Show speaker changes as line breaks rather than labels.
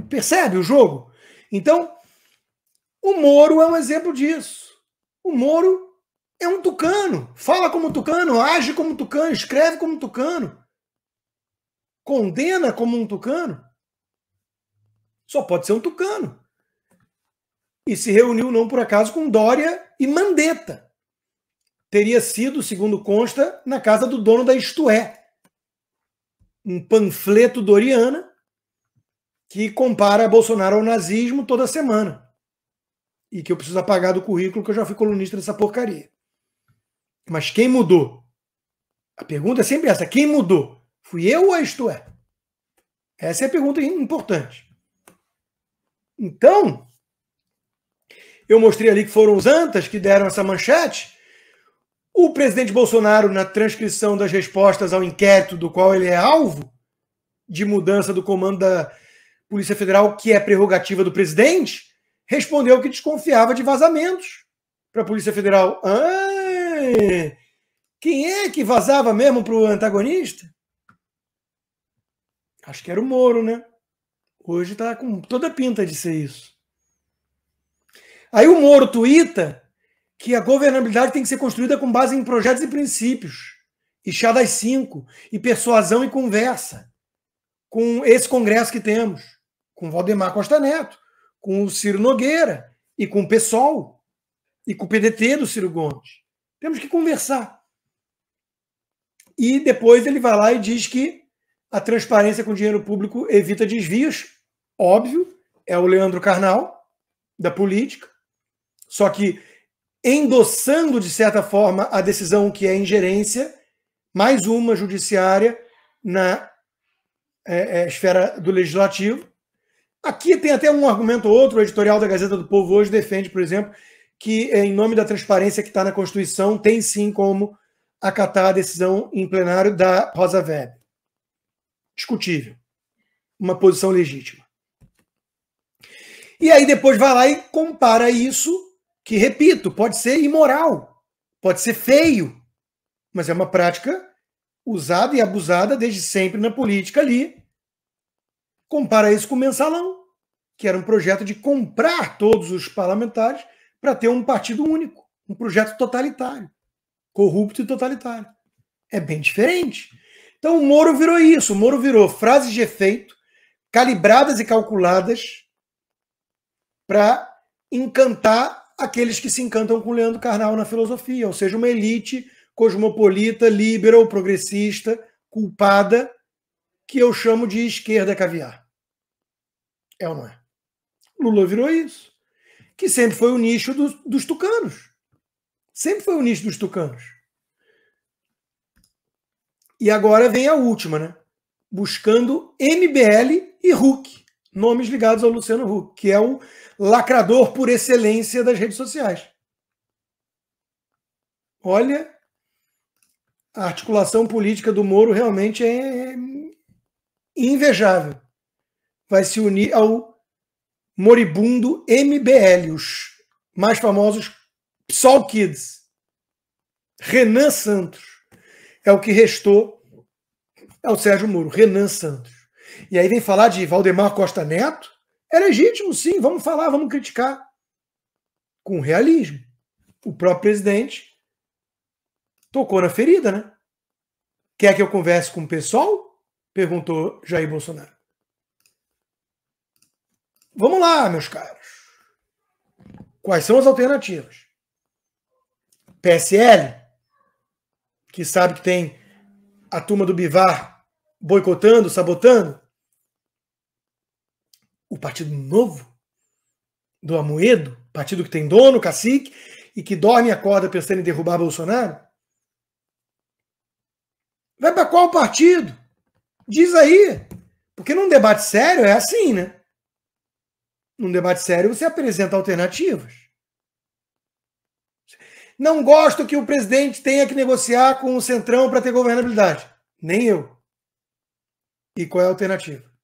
Percebe o jogo? Então, o Moro é um exemplo disso. O Moro é um tucano, fala como tucano, age como tucano, escreve como tucano, condena como um tucano. Só pode ser um tucano. E se reuniu, não por acaso, com Dória e Mandetta. Teria sido, segundo consta, na casa do dono da Isto É, um panfleto doriana que compara Bolsonaro ao nazismo toda semana. E que eu preciso apagar do currículo que eu já fui colunista dessa porcaria. Mas quem mudou? A pergunta é sempre essa: quem mudou? Fui eu ou a isto é? Essa é a pergunta importante. Então, eu mostrei ali que foram os antas que deram essa manchete. O presidente Bolsonaro, na transcrição das respostas ao inquérito do qual ele é alvo, de mudança do comando da, Polícia Federal, que é prerrogativa do presidente, respondeu que desconfiava de vazamentos. Para a Polícia Federal, ah, quem é que vazava mesmo para o antagonista? Acho que era o Moro, né? Hoje está com toda a pinta de ser isso. Aí o Moro tuita que a governabilidade tem que ser construída com base em projetos e princípios, e chá das cinco, e persuasão e conversa com esse Congresso que temos com Valdemar Costa Neto, com o Ciro Nogueira e com o PSOL e com o PDT do Ciro Gomes. Temos que conversar. E depois ele vai lá e diz que a transparência com dinheiro público evita desvios. Óbvio, é o Leandro Carnal, da política. Só que endossando, de certa forma, a decisão que é ingerência, mais uma judiciária na é, é, esfera do legislativo, Aqui tem até um argumento outro, o editorial da Gazeta do Povo hoje defende, por exemplo, que eh, em nome da transparência que está na Constituição, tem sim como acatar a decisão em plenário da Rosa Weber. Discutível. Uma posição legítima. E aí depois vai lá e compara isso, que, repito, pode ser imoral, pode ser feio, mas é uma prática usada e abusada desde sempre na política ali. Compara isso com o mensalão que era um projeto de comprar todos os parlamentares para ter um partido único, um projeto totalitário, corrupto e totalitário. É bem diferente. Então o Moro virou isso, o Moro virou frases de efeito calibradas e calculadas para encantar aqueles que se encantam com Leandro Carnal na filosofia, ou seja, uma elite cosmopolita, liberal, progressista, culpada, que eu chamo de esquerda caviar. É ou não é? Lula virou isso. Que sempre foi o nicho dos, dos tucanos. Sempre foi o nicho dos tucanos. E agora vem a última, né? Buscando MBL e Huck. Nomes ligados ao Luciano Huck, que é o lacrador por excelência das redes sociais. Olha, a articulação política do Moro realmente é invejável. Vai se unir ao moribundo MBL, os mais famosos Psol Kids. Renan Santos. É o que restou ao é Sérgio Moro, Renan Santos. E aí vem falar de Valdemar Costa Neto? É legítimo, sim, vamos falar, vamos criticar. Com realismo. O próprio presidente tocou na ferida, né? Quer que eu converse com o pessoal? Perguntou Jair Bolsonaro. Vamos lá, meus caros. Quais são as alternativas? PSL, que sabe que tem a turma do Bivar boicotando, sabotando. O Partido Novo do Amoedo, partido que tem dono, cacique, e que dorme e acorda pensando em derrubar Bolsonaro? Vai para qual partido? Diz aí. Porque num debate sério é assim, né? num debate sério, você apresenta alternativas. Não gosto que o presidente tenha que negociar com o Centrão para ter governabilidade. Nem eu. E qual é a alternativa?